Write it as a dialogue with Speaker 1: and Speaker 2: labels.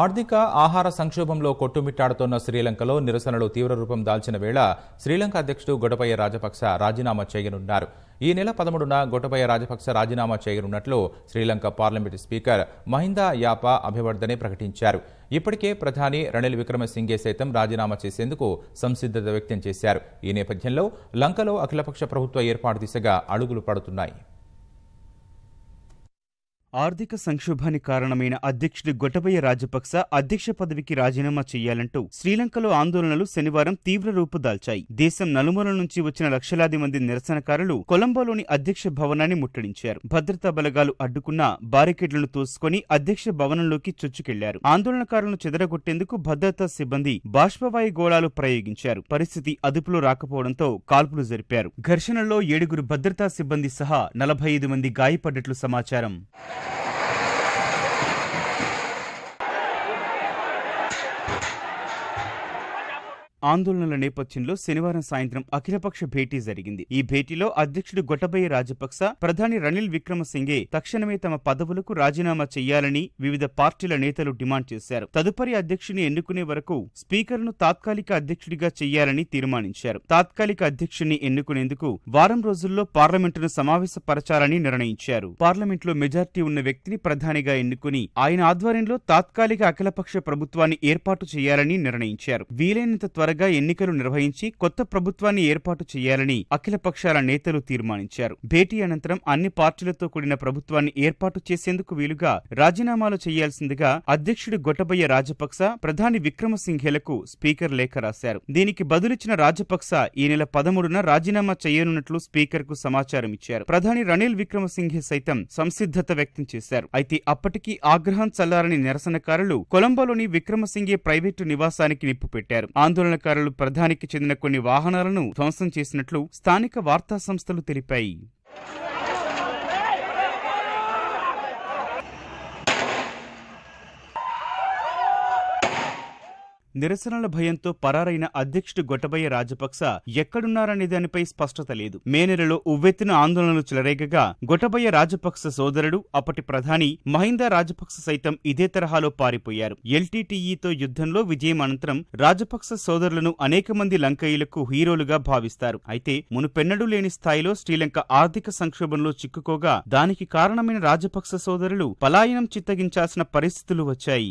Speaker 1: ఆర్థిక ఆహార సంక్షోభంలో కొట్టుమిట్టాడుతోన్న శ్రీలంకలో నిరసనలు తీవ్ర రూపం దాల్చిన వేళ శ్రీలంక అధ్యక్షుడు గొడపయ్య రాజపక్స రాజీనామా చేయనున్నారు ఈ నెల పదమూడున గొటబయ రాజపక్స రాజీనామా చేయనున్నట్లు శ్రీలంక పార్లమెంటు స్పీకర్ మహిందా యాపా అభివర్ధనే ప్రకటించారు ఇప్పటికే ప్రధాని రణిల్ విక్రమసింఘే సైతం రాజీనామా చేసేందుకు సంసిద్ధత వ్యక్తం చేశారు ఈ నేపథ్యంలో లంకలో అఖిలపక్ష ప్రభుత్వ ఏర్పాటు దిశగా అడుగులు పడుతున్నాయి
Speaker 2: ఆర్థిక సంక్షోభానికి కారణమైన అధ్యక్షుడు గొటబయ్య రాజపక్స అధ్యక్ష పదవికి రాజీనామా చేయాలంటూ శ్రీలంకలో ఆందోళనలు శనివారం తీవ్ర రూపుదాల్చాయి దేశం నలుమూల నుంచి వచ్చిన లక్షలాది మంది నిరసనకారులు కొలంబోలోని అధ్యక్ష భవనాన్ని ముట్టడించారు భద్రతా బలగాలు అడ్డుకున్న బారికేడ్లను తోసుకొని అధ్యక్ష భవనంలోకి చొచ్చుకెళ్లారు ఆందోళనకారులను చెదరగొట్టేందుకు భద్రతా సిబ్బంది బాష్పవాయు గోళాలు ప్రయోగించారు పరిస్థితి అదుపులో రాకపోవడంతో కాల్పులు జరిపారు ఘర్షణలో ఏడుగురు భద్రతా సిబ్బంది సహా నలభై ఐదు మంది గాయపడ్డట్లు సమాచారం ఆందోళనల నేపథ్యంలో శనివారం సాయంత్రం అఖిలపక్ష భేటీ జరిగింది ఈ భేటీలో అధ్యక్షుడు గొటబయ్య రాజపక్స ప్రధాని రనిల్ విక్రమసింఘే తక్షణమే తమ పదవులకు రాజీనామా చేయాలని వివిధ పార్టీల నేతలు డిమాండ్ చేశారు తదుపరి అధ్యక్షుని ఎన్నుకునే వరకు స్పీకర్ను తాత్కాలిక అధ్యక్షుడిగా చేయాలని తీర్మానించారు తాత్కాలిక అధ్యక్షుని ఎన్నుకునేందుకు వారం రోజుల్లో పార్లమెంటును సమావేశపరచాలని నిర్ణయించారు పార్లమెంట్లో మెజార్టీ ఉన్న వ్యక్తిని ప్రధానిగా ఎన్నుకుని ఆయన ఆధ్వర్యంలో తాత్కాలిక అఖిలపక్ష ప్రభుత్వాన్ని ఏర్పాటు చేయాలని నిర్ణయించారు వీలైనంత త్వర త్వరగా ఎన్నికలు నిర్వహించి కొత్త ప్రభుత్వాన్ని ఏర్పాటు చేయాలని అఖిల పక్షాల నేతలు తీర్మానించారు భేటీ అనంతరం అన్ని పార్టీలతో కూడిన ప్రభుత్వాన్ని ఏర్పాటు చేసేందుకు వీలుగా రాజీనామాలు చేయాల్సిందిగా అధ్యక్షుడు గొటబయ్య రాజపక్స ప్రధాని విక్రమసింఘేలకు స్పీకర్ లేఖ రాశారు దీనికి బదులిచ్చిన రాజపక్స ఈ నెల పదమూడున రాజీనామా చేయనున్నట్లు స్పీకర్ కు సమాచారం ఇచ్చారు ప్రధాని రణిల్ విక్రమసింఘే సైతం సంసిద్ధత వ్యక్తం చేశారు అయితే అప్పటికీ ఆగ్రహం చల్లారని నిరసనకారులు కొలంబోలోని విక్రమసింఘే ప్రైవేటు నివాసానికి నిప్పు పెట్టారు ఆందోళన ప్రదర్శనకారులు ప్రధానికి చెందిన కొన్ని వాహనాలను ధ్వంసం చేసినట్లు స్థానిక వార్తా సంస్థలు తెలిపాయి నిరసనల భయంతో పరారైన అధ్యక్షుడు గొట్టబయ్య రాజపక్స ఎక్కడున్నారనే దానిపై స్పష్టత లేదు మే నెలలో ఉవ్వెత్తిన ఆందోళనలు చెలరేగగా గొటబయ్య రాజపక్స సోదరుడు అప్పటి ప్రధాని మహిందా రాజపక్స సైతం ఇదే తరహాలో పారిపోయారు ఎల్టీటీఈతో యుద్ధంలో విజయం అనంతరం రాజపక్స సోదరులను అనేక మంది లంకయ్యులకు హీరోలుగా భావిస్తారు అయితే మునుపెన్నడూ లేని స్థాయిలో శ్రీలంక ఆర్థిక సంక్షోభంలో చిక్కుకోగా దానికి కారణమైన రాజపక్స సోదరులు పలాయనం చిత్తగించాల్సిన పరిస్థితులు వచ్చాయి